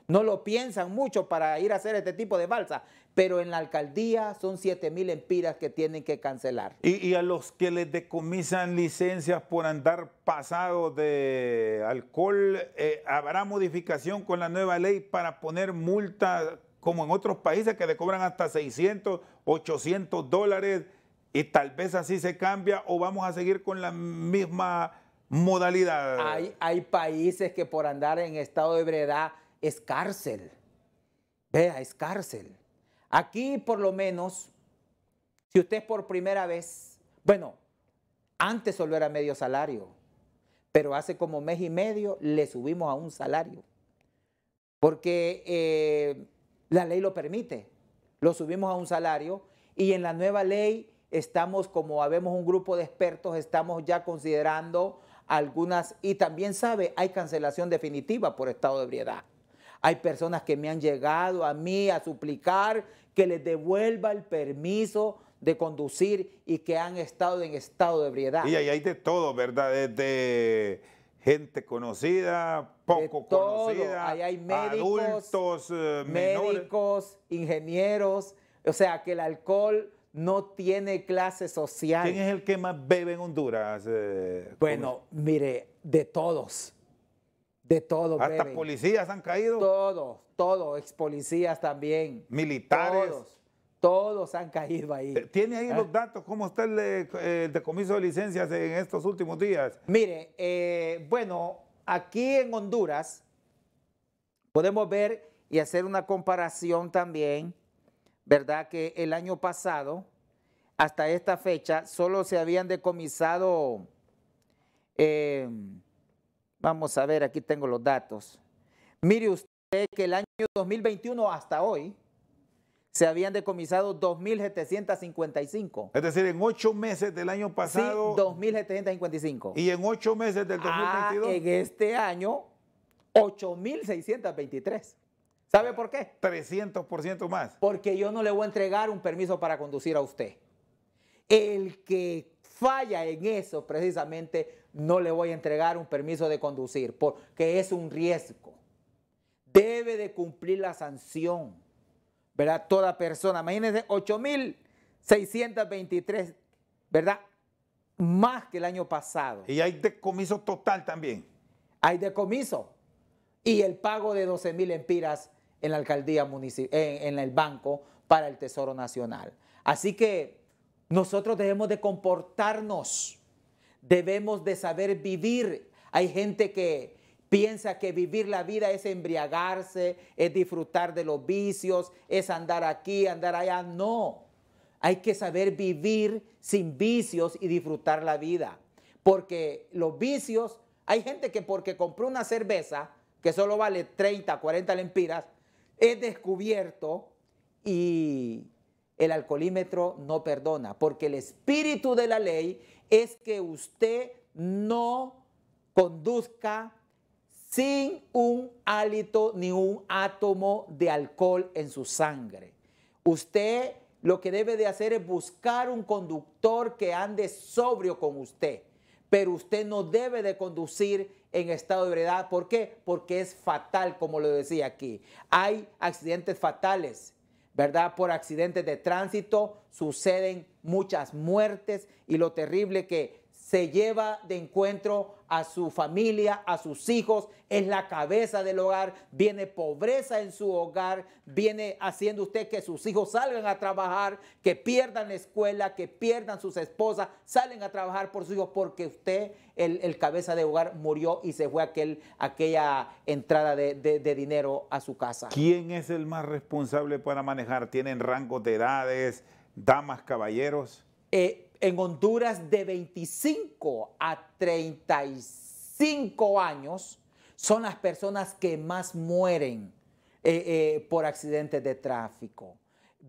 B: No lo piensan mucho para ir a hacer este tipo de balsa, pero en la alcaldía son 7 mil empiras que tienen que cancelar.
A: Y, a los que les decomisan licencias por andar pasado de alcohol, eh, ¿habrá modificación con la nueva ley para poner multas como en otros países que le cobran hasta 600, 800 dólares y tal vez así se cambia o vamos
B: a seguir con la misma
A: modalidad? Hay,
B: hay países que por andar en estado de ebriedad es cárcel. Vea, es cárcel. Aquí por lo menos, si usted por primera vez, bueno, antes solo era medio salario, pero hace como mes y medio le subimos a un salario, porque eh, la ley lo permite, lo subimos a un salario y en la nueva ley estamos, como habemos un grupo de expertos, estamos ya considerando algunas, y también sabe, hay cancelación definitiva por estado de ebriedad. Hay personas que me han llegado a mí a suplicar que les devuelva el permiso de conducir y que han estado en estado de ebriedad. Y ahí
A: hay de todo, ¿verdad? Desde gente conocida, poco conocida,
B: hay adultos, eh, médicos, ingenieros, o sea que el alcohol no tiene clase social. ¿Quién es el que más bebe
A: en Honduras? Eh, bueno, mire, de todos
B: de todo, Hasta policías han caído. Todos, todos, ex policías también. Militares. Todos, todos han caído ahí. Eh, ¿Tiene ahí los ah.
A: datos? ¿Cómo está eh, el, decomiso de
B: licencias en estos últimos días? Mire, eh, bueno, aquí en Honduras podemos ver y hacer una comparación también, ¿verdad? Que el año pasado, hasta esta fecha, solo se habían decomisado... Vamos a ver, aquí tengo los datos. Mire usted que el año 2021 hasta hoy se habían decomisado 2.755.
A: Es decir, en ocho meses del año pasado. Sí,
B: 2.755. Y en ocho meses del 2022. Ah, en este año, 8.623. ¿Sabe por qué? 300% más. Porque yo no le voy a entregar un permiso para conducir a usted. El que falla en eso precisamente no le voy a entregar un permiso de conducir porque es un riesgo. Debe de cumplir la sanción, ¿verdad? Toda persona. Imagínense, 8.623, ¿verdad? Más que el año pasado. Y hay decomiso total también. Hay decomiso. Y el pago de 12.000 empiras en la alcaldía municipal, en el banco para el Tesoro Nacional. Así que nosotros debemos de comportarnos Debemos de saber vivir. Hay gente que piensa que vivir la vida es embriagarse, es disfrutar de los vicios, es andar aquí, andar allá. No, hay que saber vivir sin vicios y disfrutar la vida. Porque los vicios, hay gente que porque compró una cerveza que solo vale 30, 40 lempiras, es descubierto y el alcoholímetro no perdona, porque el espíritu de la ley es que usted no conduzca sin un hálito ni un átomo de alcohol en su sangre. Usted lo que debe de hacer es buscar un conductor que ande sobrio con usted, pero usted no debe de conducir en estado de ebriedad. ¿Por qué? Porque es fatal, como lo decía aquí. Hay accidentes fatales ¿verdad? Por accidentes de tránsito suceden muchas muertes y lo terrible que se lleva de encuentro a su familia, a sus hijos, es la cabeza del hogar, viene pobreza en su hogar, viene haciendo usted que sus hijos salgan a trabajar, que pierdan la escuela, que pierdan sus esposas, salen a trabajar por sus hijos porque usted, el, cabeza de hogar, murió y se fue aquel, aquella entrada de, dinero a su casa.
A: ¿Quién es el más responsable para manejar? ¿Tienen rangos
B: de edades, damas, caballeros? Eh, en Honduras de 25 a 35 años son las personas que más mueren eh, eh, por accidentes de tráfico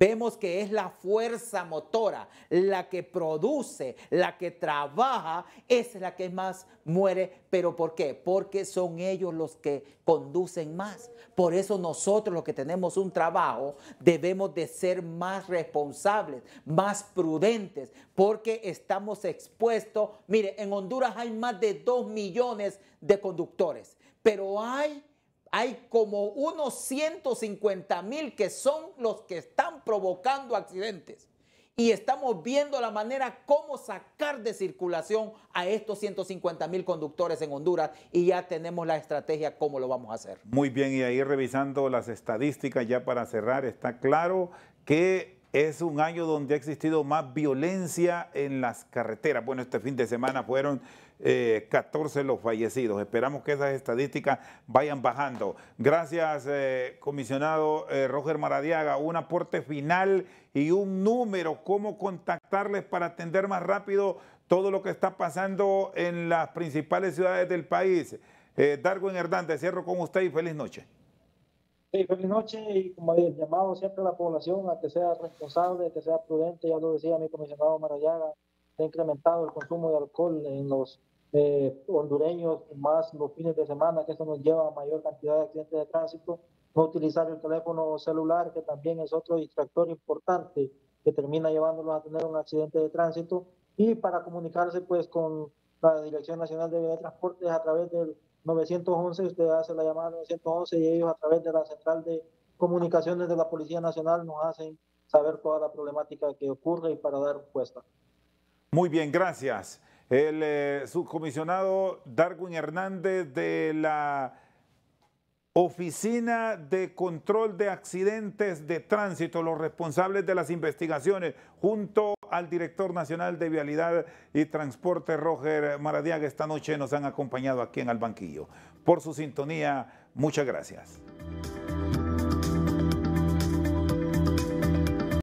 B: vemos que es la fuerza motora, la que produce, la que trabaja, es la que más muere. ¿Pero por qué? Porque son ellos los que conducen más. Por eso nosotros los que tenemos un trabajo debemos de ser más responsables, más prudentes, porque estamos expuestos. Mire, en Honduras hay más de 2 millones de conductores, pero hay hay como unos 150 mil que son los que están provocando accidentes. Y estamos viendo la manera cómo sacar de circulación a estos 150 mil conductores en Honduras y ya tenemos la estrategia cómo lo vamos a hacer.
A: Muy bien, y ahí revisando las estadísticas ya para cerrar, está claro que es un año donde ha existido más violencia en las carreteras. Bueno, este fin de semana fueron 14 eh, los fallecidos. Esperamos que esas estadísticas vayan bajando. Gracias, eh, comisionado eh, Roger Maradiaga. Un aporte final y un número, cómo contactarles para atender más rápido todo lo que está pasando en las principales ciudades del país. Darwin Hernández, cierro con usted y feliz noche.
C: Sí, feliz noche y como dije, llamado siempre a la población a que sea responsable, que sea prudente, ya lo decía mi comisionado Marayaga, se ha incrementado el consumo de alcohol en los eh, hondureños, más los fines de semana, que eso nos lleva a mayor cantidad de accidentes de tránsito, no utilizar el teléfono celular, que también es otro distractor importante que termina llevándolos a tener un accidente de tránsito, y para comunicarse pues con la Dirección Nacional de Transportes a través del 911, usted hace la llamada 911 y ellos a través de la central de comunicaciones de la Policía Nacional nos hacen saber toda la problemática que ocurre y para dar respuesta.
A: Muy bien, gracias. El eh, subcomisionado Darwin Hernández de la Oficina de Control de Accidentes de Tránsito, los responsables de las investigaciones, junto al director nacional de Vialidad y Transporte, Roger Maradiaga, esta noche nos han acompañado aquí en el banquillo. Por su sintonía,
C: muchas gracias.